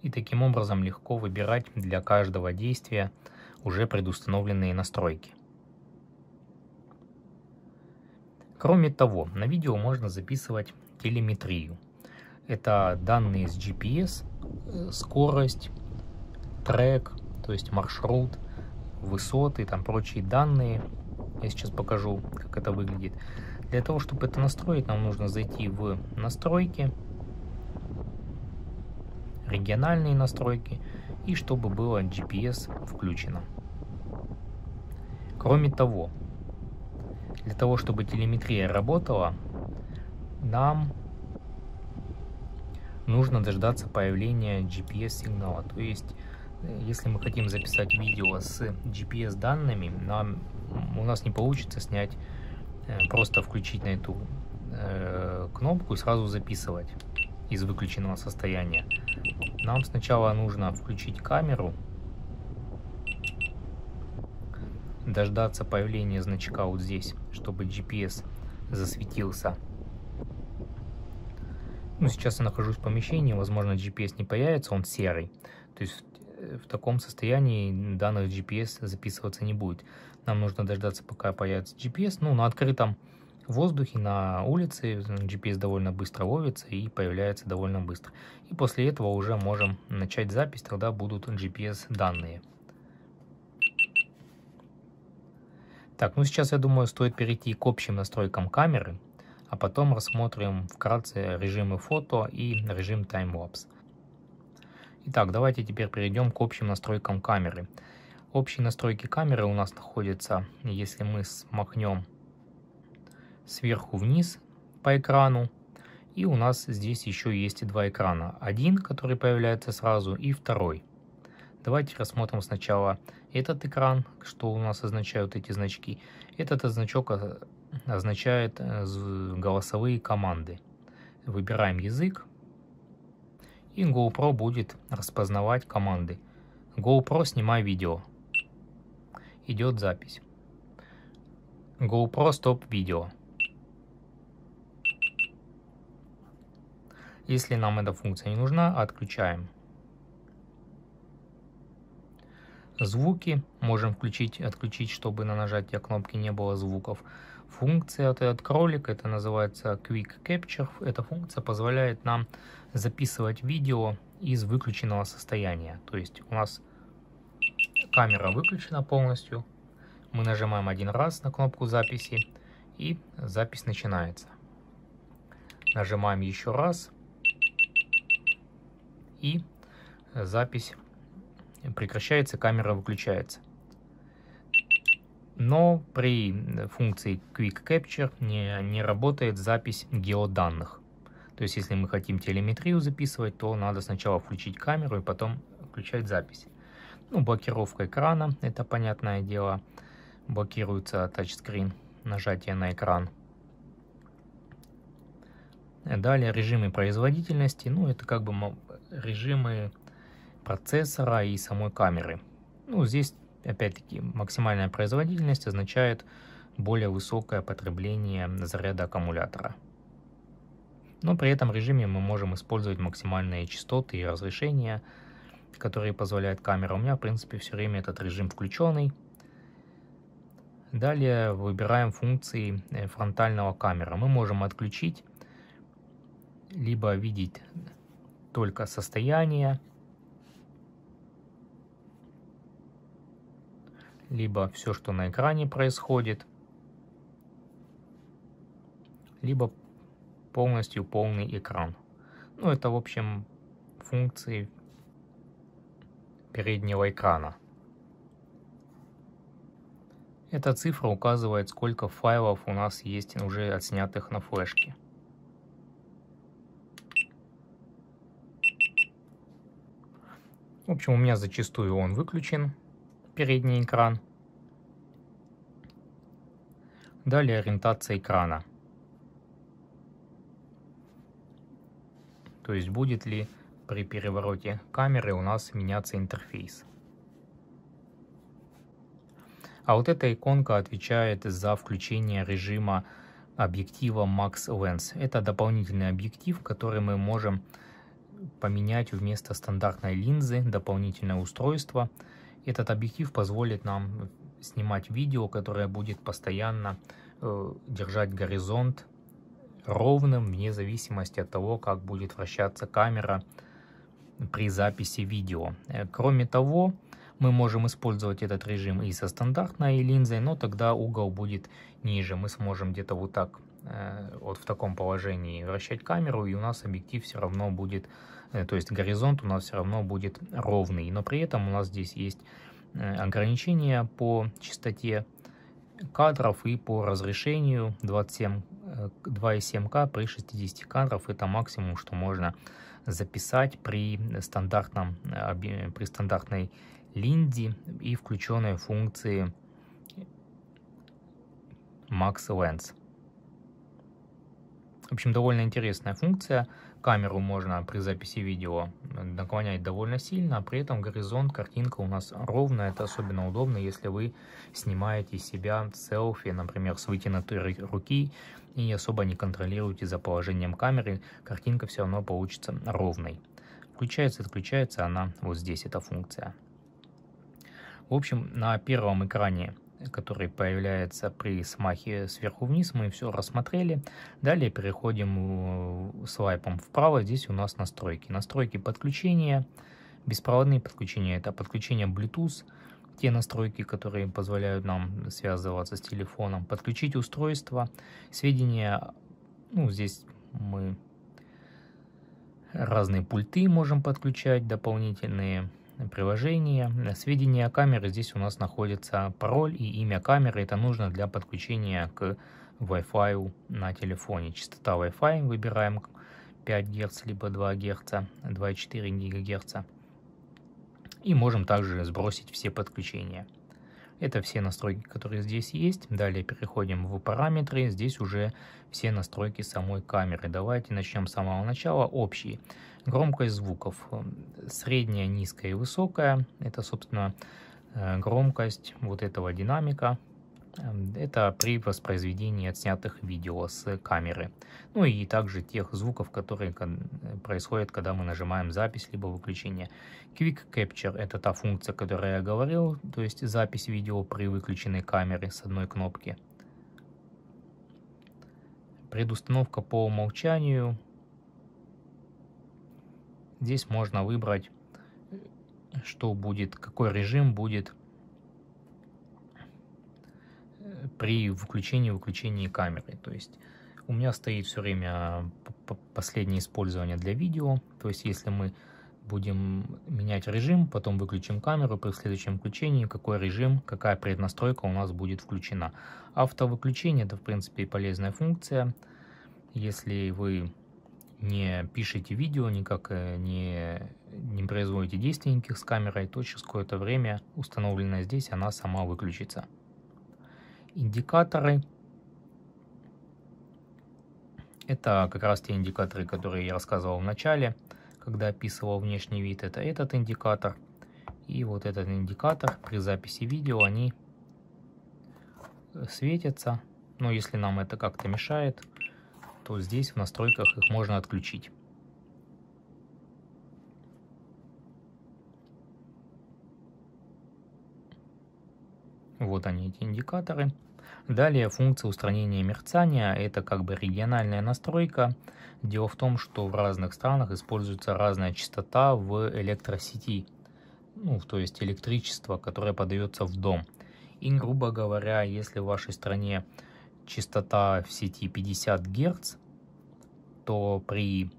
И таким образом легко выбирать для каждого действия уже предустановленные настройки. Кроме того, на видео можно записывать телеметрию. Это данные с GPS, э, скорость, трек, то есть маршрут, высоты, там прочие данные. Я сейчас покажу, как это выглядит. Для того, чтобы это настроить, нам нужно зайти в настройки, региональные настройки, и чтобы было GPS включено. Кроме того, для того, чтобы телеметрия работала, нам нужно дождаться появления GPS-сигнала. То есть, э, если мы хотим записать видео с GPS-данными, нам у нас не получится снять, э, просто включить на эту э, кнопку и сразу записывать из выключенного состояния. Нам сначала нужно включить камеру, дождаться появления значка вот здесь, чтобы GPS засветился. Ну, сейчас я нахожусь в помещении, возможно, GPS не появится, он серый. То есть э, в таком состоянии данных GPS записываться не будет. Нам нужно дождаться, пока появится GPS. Ну, на открытом воздухе, на улице GPS довольно быстро ловится и появляется довольно быстро. И после этого уже можем начать запись, тогда будут GPS данные. Так, ну сейчас, я думаю, стоит перейти к общим настройкам камеры, а потом рассмотрим вкратце режимы фото и режим таймлапс. Итак, давайте теперь перейдем к общим настройкам камеры. Общие настройки камеры у нас находятся, если мы смахнем сверху вниз по экрану, и у нас здесь еще есть два экрана. Один, который появляется сразу, и второй. Давайте рассмотрим сначала этот экран, что у нас означают эти значки. Этот значок означает э, голосовые команды. Выбираем язык, и GoPro будет распознавать команды. GoPro снимай видео. Идет запись. GoPro стоп видео. Если нам эта функция не нужна, отключаем. Звуки можем включить, отключить, чтобы на нажатие кнопки не было звуков. Функция от, от кролика, это называется Quick Capture. Эта функция позволяет нам записывать видео из выключенного состояния. То есть у нас камера выключена полностью. Мы нажимаем один раз на кнопку записи и запись начинается. Нажимаем еще раз и запись прекращается, камера выключается. Но при функции Quick Capture не, не работает запись геоданных. То есть, если мы хотим телеметрию записывать, то надо сначала включить камеру и потом включать запись. Ну, блокировка экрана, это понятное дело. Блокируется тачскрин, нажатие на экран. Далее режимы производительности, ну это как бы режимы процессора и самой камеры. Ну, здесь, опять-таки, максимальная производительность означает более высокое потребление заряда аккумулятора. Но при этом режиме мы можем использовать максимальные частоты и разрешения, которые позволяет камера. У меня, в принципе, все время этот режим включенный. Далее выбираем функции э, фронтального камера. Мы можем отключить, либо видеть только состояние, либо все, что на экране происходит, либо полностью полный экран. Ну, это, в общем, функции переднего экрана. Эта цифра указывает, сколько файлов у нас есть уже отснятых на флешке. В общем, у меня зачастую он выключен, передний экран. Далее ориентация экрана. То есть будет ли при перевороте камеры у нас меняться интерфейс. А вот эта иконка отвечает за включение режима объектива Max Lens. Это дополнительный объектив, который мы можем поменять вместо стандартной линзы, дополнительное устройство – этот объектив позволит нам снимать видео, которое будет постоянно э, держать горизонт ровным, вне зависимости от того, как будет вращаться камера при записи видео. Э, кроме того, мы можем использовать этот режим и со стандартной линзой, но тогда угол будет ниже. Мы сможем где-то вот так, э, вот в таком положении вращать камеру, и у нас объектив все равно будет Э, то есть горизонт у нас все равно будет ровный, но при этом у нас здесь есть э, ограничения по частоте кадров и по разрешению 2,7К э, при 60 кадров. Это максимум, что можно записать при, стандартном, при стандартной линде и включенной функции Max Lens. В общем, довольно интересная функция – камеру можно при записи видео наклонять довольно сильно, а при этом горизонт, картинка у нас ровная. Это особенно удобно, если вы снимаете себя селфи, например, с вытянутой руки и особо не контролируете за положением камеры, картинка все равно получится ровной. Включается, отключается она вот здесь, эта функция. В общем, на первом экране который появляется при смахе сверху вниз, мы все рассмотрели. Далее переходим э, слайпом вправо, здесь у нас настройки. Настройки подключения, беспроводные подключения, это подключение Bluetooth, те настройки, которые позволяют нам связываться с телефоном, подключить устройство, сведения, ну здесь мы разные пульты можем подключать дополнительные, приложение. Сведения о камере здесь у нас находится пароль и имя камеры. Это нужно для подключения к Wi-Fi на телефоне. Частота Wi-Fi выбираем 5 Гц, либо 2 Гц, 2,4 ГГц. И можем также сбросить все подключения. Это все настройки, которые здесь есть. Далее переходим в параметры. Здесь уже все настройки самой камеры. Давайте начнем с самого начала. Общие. Громкость звуков. Средняя, низкая и высокая. Это, собственно, э, громкость вот этого динамика. Эм, это при воспроизведении отснятых видео с камеры. Ну и также тех звуков, которые происходят, когда мы нажимаем запись либо выключение. Quick Capture – это та функция, о которой я говорил, то есть запись видео при выключенной камере с одной кнопки. Предустановка по умолчанию. Здесь можно выбрать, э, что будет, какой режим будет при включении-выключении камеры. То есть у меня стоит все время последнее использование для видео. То есть если мы будем менять режим, потом выключим камеру, при следующем включении какой режим, какая преднастройка у нас будет включена. Автовыключение это в принципе полезная функция. Если вы не пишете видео, никак э, не, не производите действий никаких с камерой, то через какое-то время установленная здесь она сама выключится индикаторы. Это как раз те индикаторы, которые я рассказывал в начале, когда описывал внешний вид. Это этот индикатор и вот этот индикатор. При записи видео они светятся. Но если нам это как-то мешает, то здесь в настройках их можно отключить. Вот они, эти индикаторы. Далее функция устранения мерцания, это как бы региональная настройка. Дело в том, что в разных странах используется разная частота в электросети, ну, то есть электричество, которое подается в дом. И, грубо говоря, если в вашей стране частота в сети 50 Гц, то при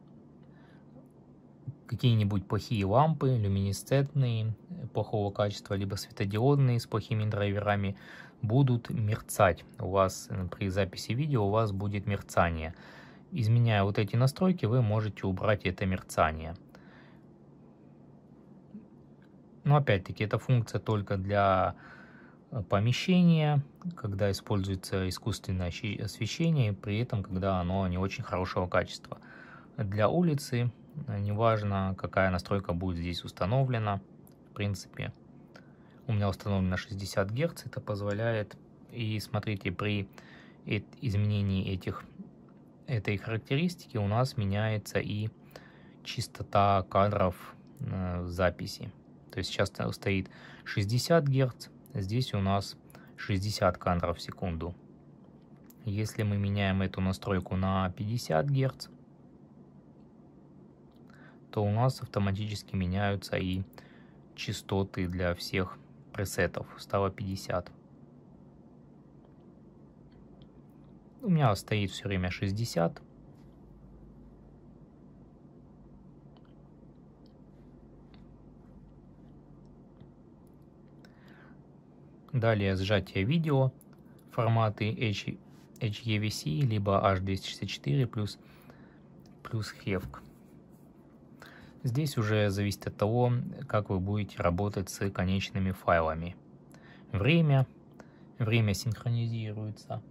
какие-нибудь плохие лампы, люминесцентные, плохого качества, либо светодиодные с плохими драйверами, будут мерцать. У вас э, при записи видео у вас будет мерцание. Изменяя вот эти настройки, вы можете убрать это мерцание. Но опять-таки, эта функция только для э, помещения, когда используется искусственное освещение, при этом, когда оно не очень хорошего качества. Для улицы, э, неважно, какая настройка будет здесь установлена, в принципе, у меня установлено на 60 Гц. Это позволяет, и смотрите, при изменении этих, этой характеристики у нас меняется и частота кадров э, записи. То есть сейчас стоит 60 Гц, здесь у нас 60 кадров в секунду. Если мы меняем эту настройку на 50 Гц, то у нас автоматически меняются и частоты для всех пресетов, стало 50. У меня стоит все время 60. Далее сжатие видео, форматы H, HEVC, либо H264 плюс, плюс HEVC. Здесь уже зависит от того, как вы будете работать с конечными файлами. Время. Время синхронизируется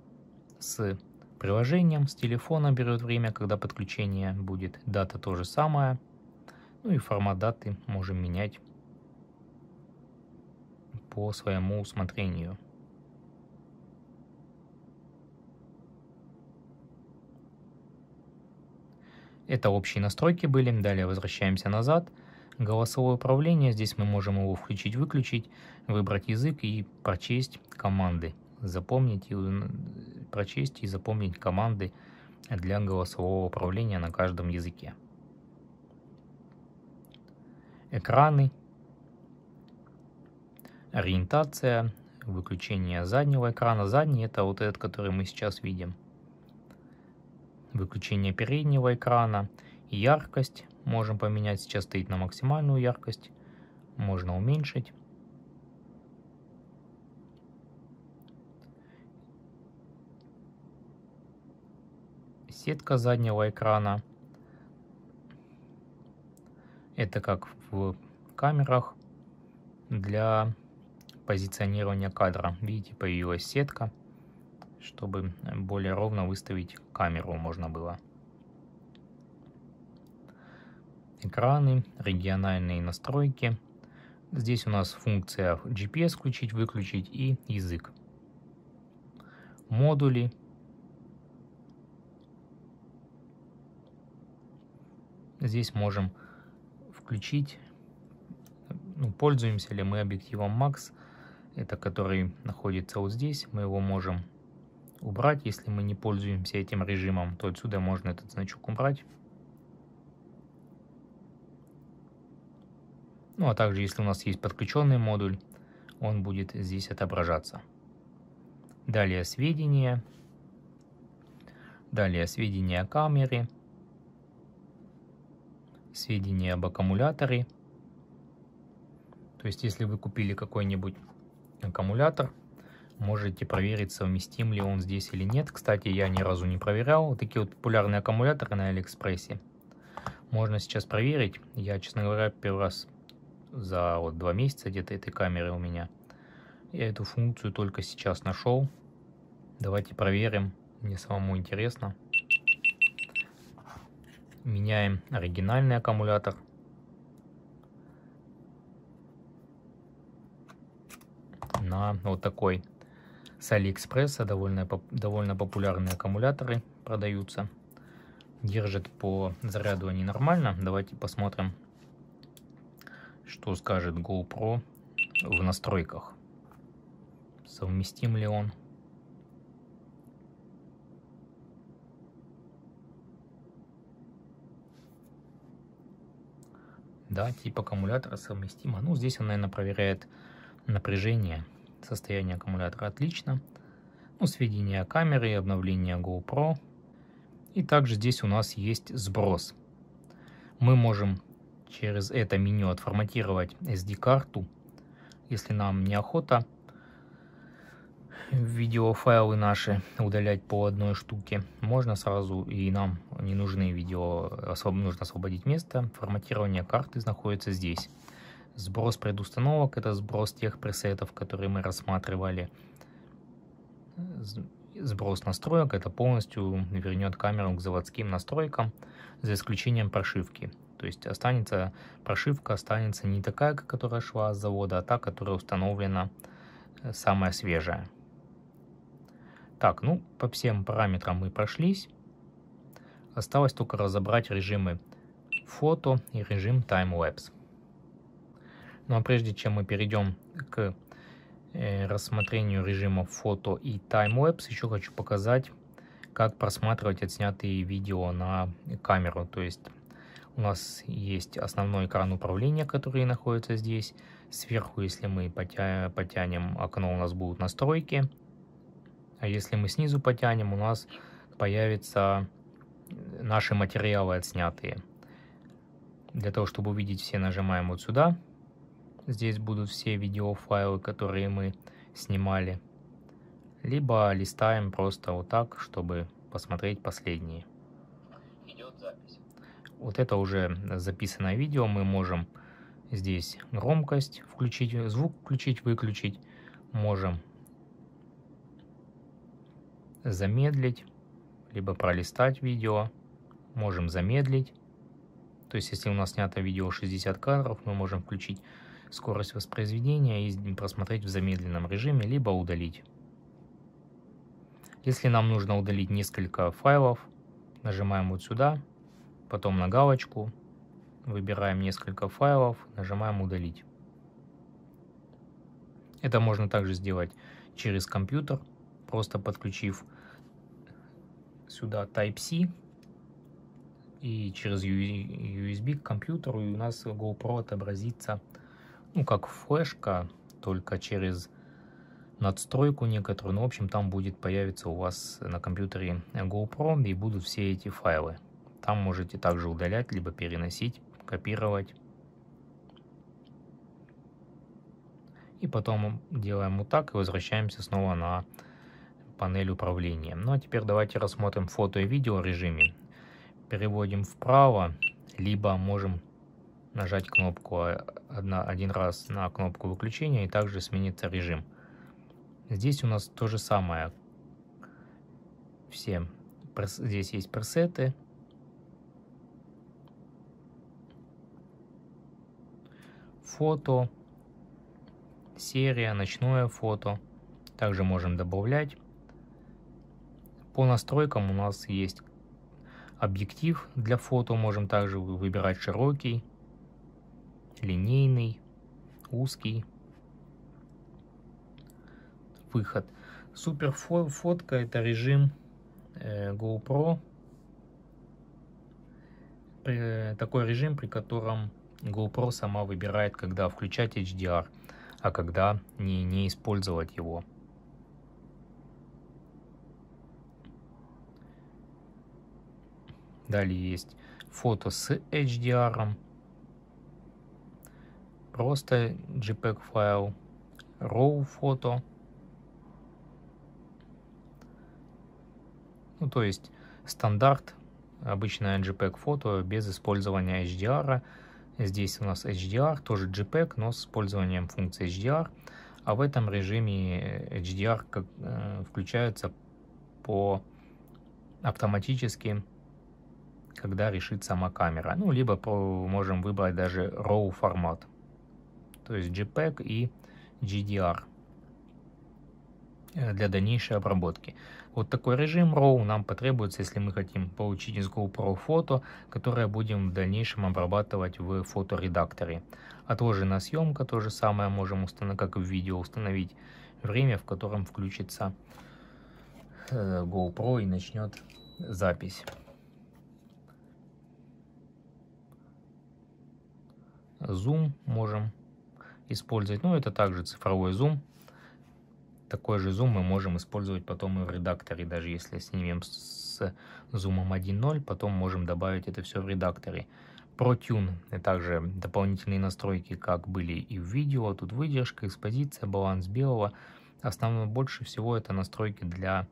с приложением, с телефона берет время, когда подключение будет. Дата тоже самое. Ну и формат даты можем менять по своему усмотрению. Это общие настройки были, далее возвращаемся назад. Голосовое управление, здесь мы можем его включить-выключить, выбрать язык и прочесть команды. Запомнить и прочесть и запомнить команды для голосового управления на каждом языке. Экраны, ориентация, выключение заднего экрана. Задний это вот этот, который мы сейчас видим – выключение переднего экрана, яркость. Можем поменять, сейчас стоит на максимальную яркость. Можно уменьшить. Сетка заднего экрана. Это как в камерах для позиционирования кадра. Видите, появилась сетка чтобы э, более ровно выставить камеру можно было. Экраны, региональные настройки. Здесь у нас функция GPS включить, выключить и язык. Модули. Здесь можем включить, ну, пользуемся ли мы объективом Max, это который находится вот здесь, мы его можем убрать, если мы не пользуемся этим режимом, то отсюда можно этот значок убрать. Ну а также, если у нас есть подключенный модуль, он будет здесь отображаться. Далее сведения. Далее сведения о камере. Сведения об аккумуляторе. То есть, если вы купили какой-нибудь аккумулятор, можете проверить, совместим ли он здесь или нет. Кстати, я ни разу не проверял. такие вот популярные аккумуляторы на Алиэкспрессе. Можно сейчас проверить. Я, честно говоря, первый раз за вот два месяца где-то этой камеры у меня. Я эту функцию только сейчас нашел. Давайте проверим. Мне самому интересно. Меняем оригинальный аккумулятор. на вот такой с Алиэкспресса, довольно, довольно популярные аккумуляторы продаются. Держит по заряду они нормально. Давайте посмотрим, что скажет GoPro в настройках. Совместим ли он? Да, тип аккумулятора совместимо. А, ну, здесь он, наверное, проверяет напряжение Состояние аккумулятора отлично. Ну, сведения камеры и обновление GoPro. И также здесь у нас есть сброс. Мы можем через это меню отформатировать SD-карту, если нам неохота видеофайлы наши удалять по одной штуке. Можно сразу, и нам не нужны видео, нужно освободить место. Форматирование карты находится здесь. Сброс предустановок – это сброс тех пресетов, которые мы рассматривали. Сброс настроек – это полностью вернет камеру к заводским настройкам, за исключением прошивки. То есть останется прошивка останется не такая, которая шла с завода, а та, которая установлена э, самая свежая. Так, ну по всем параметрам мы прошлись. Осталось только разобрать режимы фото и режим таймлапс. Ну а прежде чем мы перейдем к э, рассмотрению режимов фото и таймлэпс, еще хочу показать, как просматривать отснятые видео на камеру. То есть у нас есть основной экран управления, который находится здесь. Сверху, если мы потя потянем окно, у нас будут настройки. А если мы снизу потянем, у нас появятся э, наши материалы отснятые. Для того, чтобы увидеть все, нажимаем вот сюда Здесь будут все видеофайлы, которые мы снимали. Либо листаем просто вот так, чтобы посмотреть последние. Идет запись. Вот это уже записанное видео. Мы можем здесь громкость включить, звук включить, выключить. Можем замедлить, либо пролистать видео. Можем замедлить. То есть, если у нас снято видео 60 кадров, мы можем включить скорость воспроизведения и просмотреть в замедленном режиме, либо удалить. Если нам нужно удалить несколько файлов, нажимаем вот сюда, потом на галочку, выбираем несколько файлов, нажимаем удалить. Это можно также сделать через компьютер, просто подключив сюда Type-C и через USB к компьютеру, и у нас GoPro отобразится ну, как флешка, только через надстройку некоторую. Но, ну, в общем, там будет появиться у вас на компьютере GoPro и будут все эти файлы. Там можете также удалять, либо переносить, копировать. И потом делаем вот так и возвращаемся снова на панель управления. Ну а теперь давайте рассмотрим фото и видео режиме. Переводим вправо, либо можем нажать кнопку а, одна, один раз на кнопку выключения и также сменится режим. Здесь у нас то же самое. Все. Здесь есть пресеты. Фото. Серия, ночное фото. Также можем добавлять. По настройкам у нас есть объектив для фото. Можем также выбирать широкий, линейный, узкий выход. Супер фотка это режим э, GoPro. такой режим, при котором GoPro сама выбирает, когда включать HDR, а когда не, не использовать его. Далее есть фото с HDR. -ом просто JPEG файл, RAW фото. Ну, то есть стандарт, обычное JPEG фото без использования HDR. Здесь у нас HDR, тоже JPEG, но с использованием функции HDR. А в этом режиме HDR как, э, включается по автоматически, когда решит сама камера. Ну, либо по, можем выбрать даже RAW формат то есть JPEG и GDR э, для дальнейшей обработки. Вот такой режим RAW нам потребуется, если мы хотим получить из GoPro фото, которое будем в дальнейшем обрабатывать в фоторедакторе. Отложенная съемка, то же самое можем, установить, как в видео, установить время, в котором включится э, GoPro и начнет запись. Зум можем использовать. Ну, это также цифровой зум. Такой же зум мы можем использовать потом и в редакторе, даже если снимем с зумом 1.0, потом можем добавить это все в редакторе. ProTune и также дополнительные настройки, как были и в видео, тут выдержка, экспозиция, баланс белого. Основное больше всего это настройки для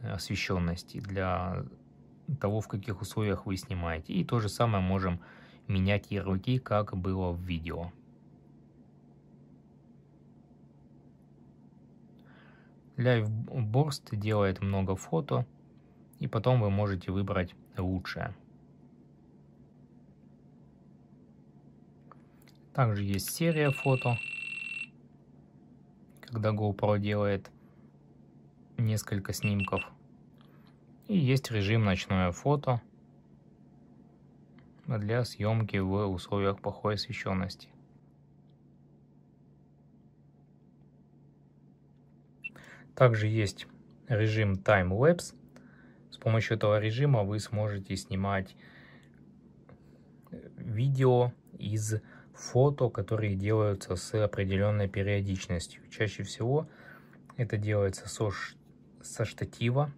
э, освещенности, для того, в каких условиях вы снимаете. И то же самое можем менять ярлыки, как было в видео. Лайфборст делает много фото, и потом вы можете выбрать лучшее. Также есть серия фото, когда GoPro делает несколько снимков. И есть режим ночное фото для съемки в условиях плохой освещенности. Также есть режим Time Lapse. С помощью этого режима вы сможете снимать э, видео из фото, которые делаются с определенной периодичностью. Чаще всего это делается со, со штатива,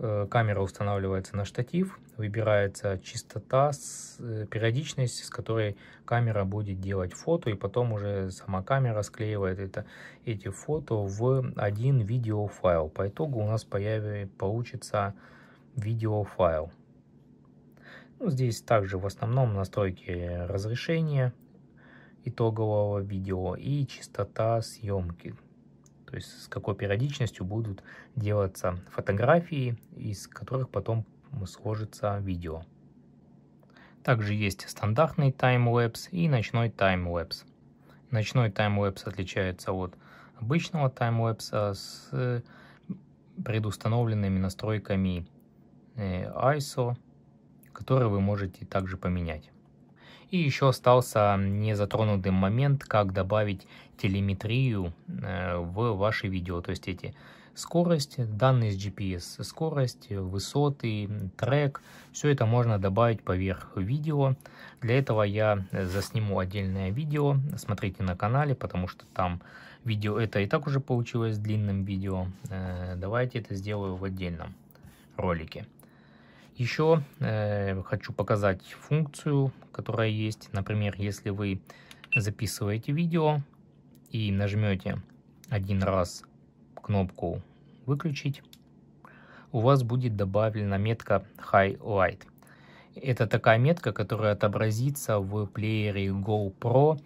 Э, камера устанавливается на штатив, выбирается частота, э, периодичность, с которой камера будет делать фото, и потом уже сама камера склеивает это, эти фото в один видеофайл. По итогу у нас появится, получится видеофайл. Ну, здесь также в основном настройки разрешения итогового видео и частота съемки то есть с какой периодичностью будут делаться фотографии, из которых потом сложится видео. Также есть стандартный таймлэпс и ночной таймлэпс. Ночной таймлэпс отличается от обычного таймлэпса с э, предустановленными настройками э, ISO, которые вы можете также поменять. И еще остался незатронутый момент, как добавить телеметрию э, в ваше видео. То есть эти скорость, данные с GPS, скорость, высоты, трек. Все это можно добавить поверх видео. Для этого я засниму отдельное видео. Смотрите на канале, потому что там видео это и так уже получилось длинным видео. Э, давайте это сделаю в отдельном ролике. Еще э, хочу показать функцию, которая есть. Например, если вы записываете видео и нажмете один раз кнопку «Выключить», у вас будет добавлена метка Highlight. Это такая метка, которая отобразится в плеере GoPro.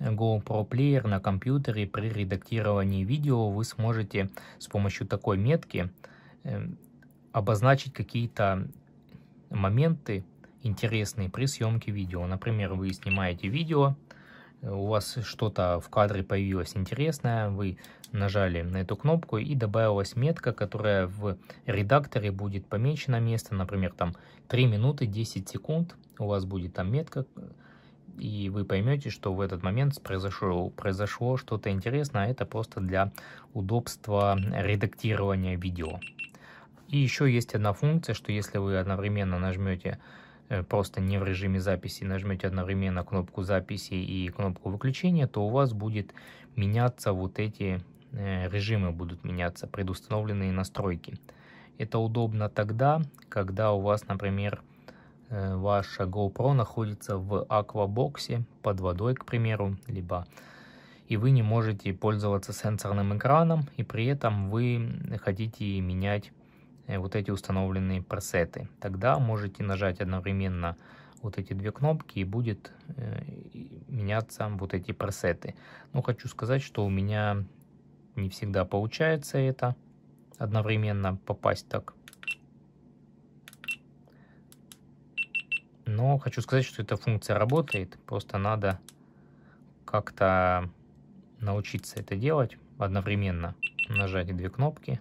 GoPro Player на компьютере при редактировании видео вы сможете с помощью такой метки э, обозначить какие-то моменты интересные при съемке видео. Например, вы снимаете видео, э, у вас что-то в кадре появилось интересное, вы нажали на эту кнопку и добавилась метка, которая в редакторе будет помечена место, например, там 3 минуты 10 секунд, у вас будет там метка, и вы поймете, что в этот момент произошло, произошло что-то интересное, а это просто для удобства редактирования видео. И еще есть одна функция, что если вы одновременно нажмете э, просто не в режиме записи, нажмете одновременно кнопку записи и кнопку выключения, то у вас будет меняться вот эти э, режимы будут меняться, предустановленные настройки. Это удобно тогда, когда у вас, например, э, ваша GoPro находится в аквабоксе под водой, к примеру, либо и вы не можете пользоваться сенсорным экраном, и при этом вы хотите менять Э, вот эти установленные пресеты. Тогда можете нажать одновременно вот эти две кнопки и будет э, меняться вот эти пресеты. Но хочу сказать, что у меня не всегда получается это одновременно попасть так. Но хочу сказать, что эта функция работает, просто надо как-то научиться это делать одновременно. Нажать две кнопки.